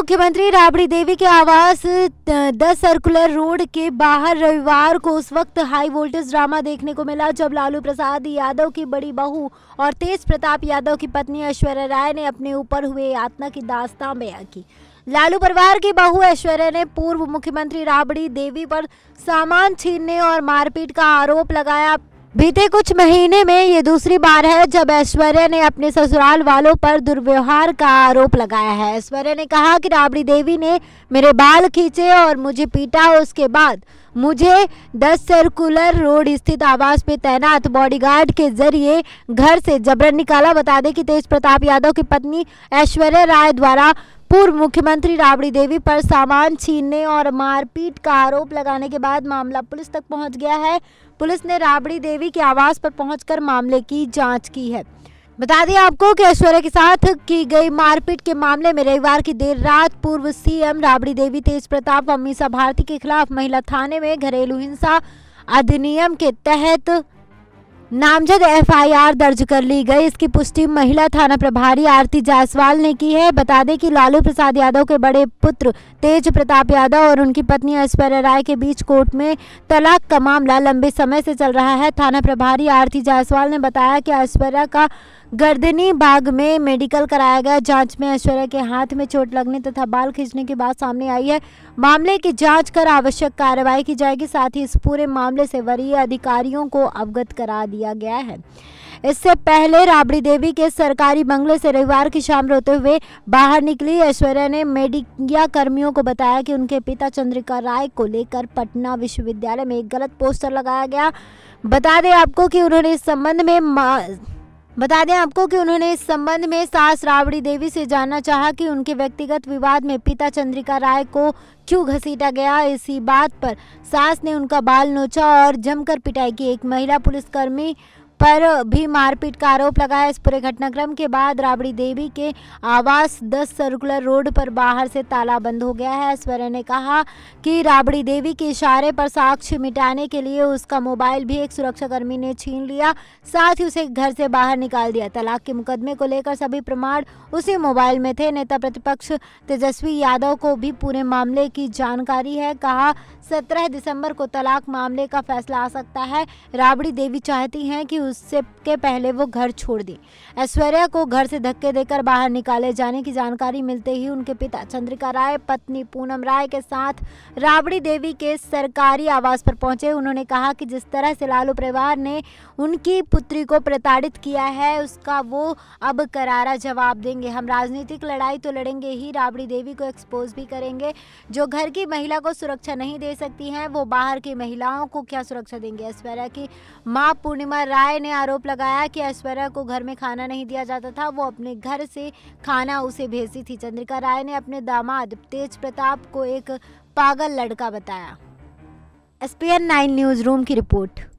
मुख्यमंत्री राबड़ी देवी के आवास दस सर्कुलर रोड के बाहर रविवार को उस वक्त हाई वोल्टेज ड्रामा देखने को मिला जब लालू प्रसाद यादव की बड़ी बहू और तेज प्रताप यादव की पत्नी ऐश्वर्या राय ने अपने ऊपर हुए यातना की दास्तां बयां की लालू परिवार की बहू ऐश्वर्या ने पूर्व मुख्यमंत्री राबड़ी देवी पर सामान छीनने और मारपीट का आरोप लगाया बीते कुछ महीने में ये दूसरी बार है जब ऐश्वर्या ने अपने ससुराल वालों पर दुर्व्यवहार का आरोप लगाया है ऐश्वर्या ने कहा कि राबड़ी देवी ने मेरे बाल खींचे और मुझे पीटा उसके बाद मुझे दस सर्कुलर रोड स्थित आवास पे तैनात बॉडीगार्ड के जरिए घर से जबरन निकाला बता दें कि तेज प्रताप यादव की पत्नी ऐश्वर्या राय द्वारा पूर्व मुख्यमंत्री राबड़ी देवी पर सामान छीनने और मारपीट का आरोप लगाने के बाद मामला पुलिस तक पहुंच गया है पुलिस ने राबड़ी देवी के आवास पर पहुंचकर मामले की जांच की है बता दें आपको कि ऐश्वर्या के साथ की गई मारपीट के मामले में रविवार की देर रात पूर्व सीएम राबड़ी देवी तेज प्रताप व मीसा भारती के खिलाफ महिला थाने में घरेलू हिंसा अधिनियम के तहत नामजद एफआईआर दर्ज कर ली गई इसकी पुष्टि महिला थाना प्रभारी आरती जायसवाल ने की है बता दें कि लालू प्रसाद यादव के बड़े पुत्र तेज प्रताप यादव और उनकी पत्नी ऐश्वर्या राय के बीच कोर्ट में तलाक का मामला लंबे समय से चल रहा है थाना प्रभारी आरती जायसवाल ने बताया कि ऐश्वर्या का गर्दनी बाग में मेडिकल कराया गया जांच में ऐश्वर्या के हाथ में चोट लगने तथा बाल खींचने की बात सामने आई है मामले की जांच कर आवश्यक कार्रवाई की जाएगी साथ ही इस पूरे मामले से वरीय अधिकारियों को अवगत करा दिया गया है इससे पहले राबड़ी देवी के सरकारी बंगले से रविवार की शाम रोते हुए बाहर निकली ऐश्वर्या ने मेडिकिया कर्मियों को बताया कि उनके पिता चंद्रिका राय को लेकर पटना विश्वविद्यालय में एक गलत पोस्टर लगाया गया बता दें आपको कि उन्होंने इस संबंध में बता दें आपको कि उन्होंने इस संबंध में सास रावड़ी देवी से जानना चाहा कि उनके व्यक्तिगत विवाद में पिता चंद्रिका राय को क्यों घसीटा गया इसी बात पर सास ने उनका बाल नोचा और जमकर पिटाई की एक महिला पुलिसकर्मी पर भी मारपीट का आरोप लगाया इस पूरे घटनाक्रम के बाद राबड़ी देवी के आवास दस सर्कुलर रोड पर बाहर से ताला बंद हो गया है ऐश्वर्य ने कहा कि राबड़ी देवी के इशारे पर साक्ष्य मिटाने के लिए उसका मोबाइल भी एक सुरक्षाकर्मी ने छीन लिया साथ ही उसे घर से बाहर निकाल दिया तलाक के मुकदमे को लेकर सभी प्रमाण उसी मोबाइल में थे नेता प्रतिपक्ष तेजस्वी यादव को भी पूरे मामले की जानकारी है कहा सत्रह दिसंबर को तलाक मामले का फैसला आ सकता है राबड़ी देवी चाहती हैं कि उससे के पहले वो घर छोड़ दी ऐश्वर्या को घर से धक्के देकर बाहर निकाले जाने की जानकारी मिलते ही उनके पिता चंद्रिका राय पत्नी पूनम राय के साथ राबड़ी देवी के सरकारी आवास पर पहुंचे उन्होंने कहा कि जिस तरह से लालू परिवार ने उनकी पुत्री को प्रताड़ित किया है उसका वो अब करारा जवाब देंगे हम राजनीतिक लड़ाई तो लड़ेंगे ही राबड़ी देवी को एक्सपोज भी करेंगे जो घर की महिला को सुरक्षा नहीं दे सकती हैं वो बाहर की महिलाओं को क्या सुरक्षा देंगे ऐश्वर्या की माँ पूर्णिमा राय ने आरोप लगाया कि ऐश्वर्या को घर में खाना नहीं दिया जाता था वो अपने घर से खाना उसे भेजती थी चंद्रिका राय ने अपने दामाद तेज प्रताप को एक पागल लड़का बताया एसपीएन नाइन न्यूज रूम की रिपोर्ट